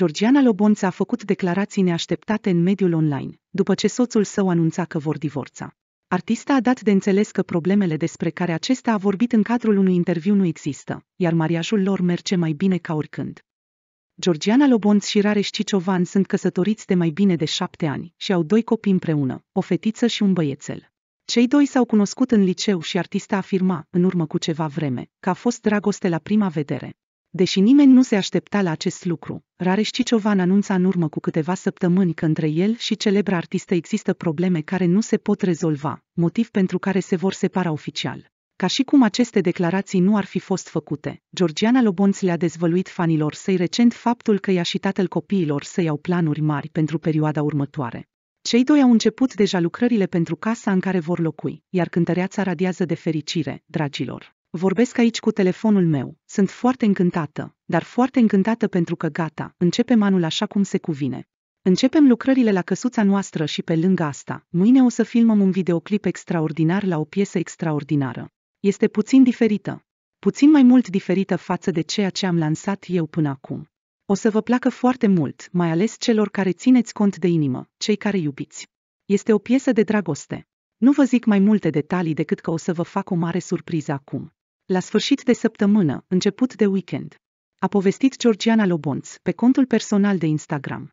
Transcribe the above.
Georgiana Lobonț a făcut declarații neașteptate în mediul online, după ce soțul său anunța că vor divorța. Artista a dat de înțeles că problemele despre care acesta a vorbit în cadrul unui interviu nu există, iar mariajul lor merge mai bine ca oricând. Georgiana Lobonț și Rareș Ciciovan sunt căsătoriți de mai bine de șapte ani și au doi copii împreună, o fetiță și un băiețel. Cei doi s-au cunoscut în liceu și artista afirma, în urmă cu ceva vreme, că a fost dragoste la prima vedere. Deși nimeni nu se aștepta la acest lucru, Rareș Ciciovan anunța în urmă cu câteva săptămâni că între el și celebra artistă există probleme care nu se pot rezolva, motiv pentru care se vor separa oficial. Ca și cum aceste declarații nu ar fi fost făcute, Georgiana Lobonț le-a dezvăluit fanilor săi recent faptul că ea și tatăl copiilor să au planuri mari pentru perioada următoare. Cei doi au început deja lucrările pentru casa în care vor locui, iar cântăreața radiază de fericire, dragilor. Vorbesc aici cu telefonul meu. Sunt foarte încântată, dar foarte încântată pentru că gata, începem anul așa cum se cuvine. Începem lucrările la căsuța noastră și pe lângă asta, mâine o să filmăm un videoclip extraordinar la o piesă extraordinară. Este puțin diferită. Puțin mai mult diferită față de ceea ce am lansat eu până acum. O să vă placă foarte mult, mai ales celor care țineți cont de inimă, cei care iubiți. Este o piesă de dragoste. Nu vă zic mai multe detalii decât că o să vă fac o mare surpriză acum. La sfârșit de săptămână, început de weekend. A povestit Georgiana Lobonț pe contul personal de Instagram.